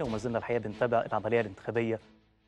وما زلنا الحقيقه بنتابع العمليه الانتخابيه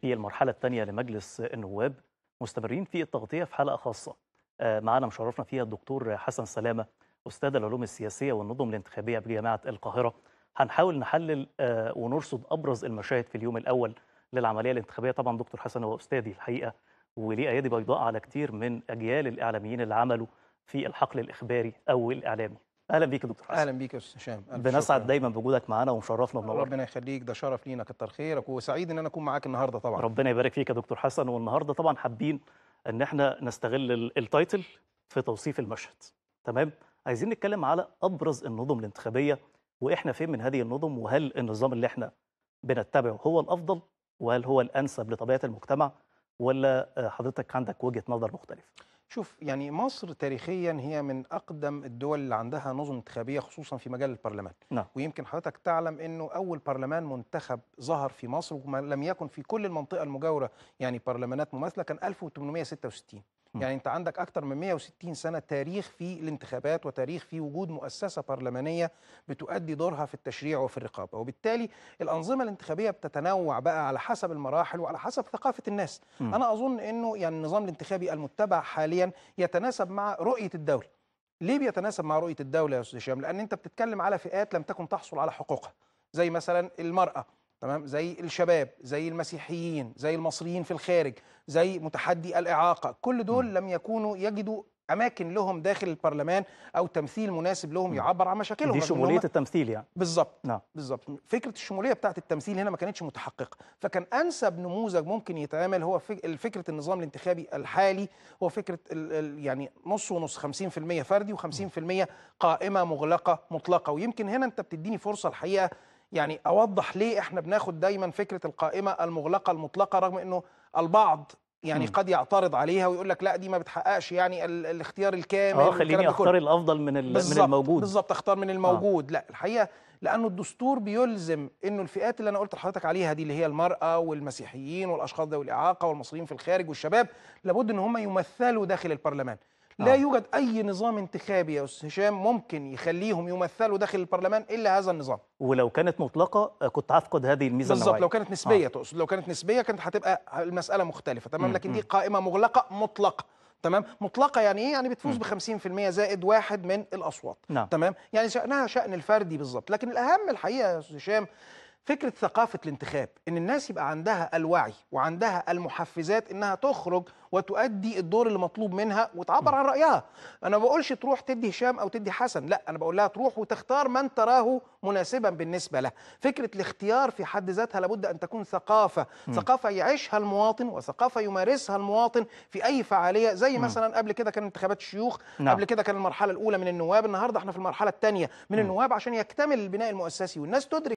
في المرحله الثانيه لمجلس النواب مستمرين في التغطيه في حلقه خاصه آه، معنا مشرفنا فيها الدكتور حسن سلامه استاذ العلوم السياسيه والنظم الانتخابيه بجامعه القاهره هنحاول نحلل آه، ونرصد ابرز المشاهد في اليوم الاول للعمليه الانتخابيه طبعا دكتور حسن هو استاذي الحقيقه وليه ايادي بيضاء على كتير من اجيال الاعلاميين اللي عملوا في الحقل الاخباري او الاعلامي اهلا بيك يا دكتور حسن اهلا بيك يا استاذ هشام بنسعد دايما بوجودك معانا ومشرفنا ومنورنا ربنا يخليك ده شرف لينا كتر خيرك وسعيد ان انا اكون معاك النهارده طبعا ربنا يبارك فيك يا دكتور حسن والنهارده طبعا حابين ان احنا نستغل التايتل في توصيف المشهد تمام عايزين نتكلم على ابرز النظم الانتخابيه واحنا فين من هذه النظم وهل النظام اللي احنا بنتبعه هو الافضل وهل هو الانسب لطبيعه المجتمع ولا آه، حضرتك عندك وجهه نظر مختلفه شوف يعني مصر تاريخيا هي من اقدم الدول اللي عندها نظم انتخابيه خصوصا في مجال البرلمان نعم. ويمكن حضرتك تعلم انه اول برلمان منتخب ظهر في مصر ولم يكن في كل المنطقه المجاوره يعني برلمانات مماثله كان 1866 يعني انت عندك اكثر من 160 سنه تاريخ في الانتخابات وتاريخ في وجود مؤسسه برلمانيه بتؤدي دورها في التشريع وفي الرقابه وبالتالي الانظمه الانتخابيه بتتنوع بقى على حسب المراحل وعلى حسب ثقافه الناس م. انا اظن انه يعني النظام الانتخابي المتبع حاليا يتناسب مع رؤيه الدوله ليه بيتناسب مع رؤيه الدوله يا استاذ هشام لان انت بتتكلم على فئات لم تكن تحصل على حقوقها زي مثلا المراه تمام زي الشباب زي المسيحيين زي المصريين في الخارج زي متحدي الإعاقة كل دول م. لم يكونوا يجدوا اماكن لهم داخل البرلمان او تمثيل مناسب لهم يعبر عن مشاكلهم دي شموليه التمثيل يعني بالظبط نعم بالظبط فكره الشموليه بتاعه التمثيل هنا ما كانتش متحققه فكان انسب نموذج ممكن يتعمل هو فكره النظام الانتخابي الحالي هو فكره يعني نص ونص 50% فردي و50% قائمه مغلقه مطلقه ويمكن هنا انت بتديني فرصه الحقيقه يعني اوضح ليه احنا بناخد دايما فكره القائمه المغلقه المطلقه رغم انه البعض يعني م. قد يعترض عليها ويقول لك لا دي ما بتحققش يعني ال الاختيار الكامل اه خليني اختار الافضل من من الموجود بالظبط اختار من آه. الموجود آه. لا الحقيقه لانه الدستور بيلزم انه الفئات اللي انا قلت لحضرتك عليها دي اللي هي المراه والمسيحيين والاشخاص ذوي الاعاقه والمصريين في الخارج والشباب لابد ان هم يمثلوا داخل البرلمان لا آه. يوجد أي نظام انتخابي يا أستاذ هشام ممكن يخليهم يمثلوا داخل البرلمان إلا هذا النظام ولو كانت مطلقة آه، كنت هفقد هذه الميزة بالظبط لو كانت نسبية آه. تقصد لو كانت نسبية كانت هتبقى المسألة مختلفة تمام لكن دي قائمة مغلقة مطلقة تمام مطلقه يعني ايه يعني بتفوز ب 50% زائد واحد من الاصوات نعم. تمام يعني شانها شان الفردي بالظبط لكن الاهم الحقيقه يا استاذ هشام فكره ثقافه الانتخاب ان الناس يبقى عندها الوعي وعندها المحفزات انها تخرج وتؤدي الدور المطلوب منها وتعبر عن رايها انا ما بقولش تروح تدي هشام او تدي حسن لا انا بقول لها تروح وتختار من تراه مناسبا بالنسبه لها فكره الاختيار في حد ذاتها لابد ان تكون ثقافه م. ثقافه يعيشها المواطن وثقافه يمارسها المواطن في اي فعاليه زي م. مثلا قبل كده كان انتخابات الشيوخ نعم. قبل كده كان المرحله الاولى من النواب النهارده احنا في المرحله الثانيه من م. النواب عشان يكتمل البناء المؤسسي والناس تدرك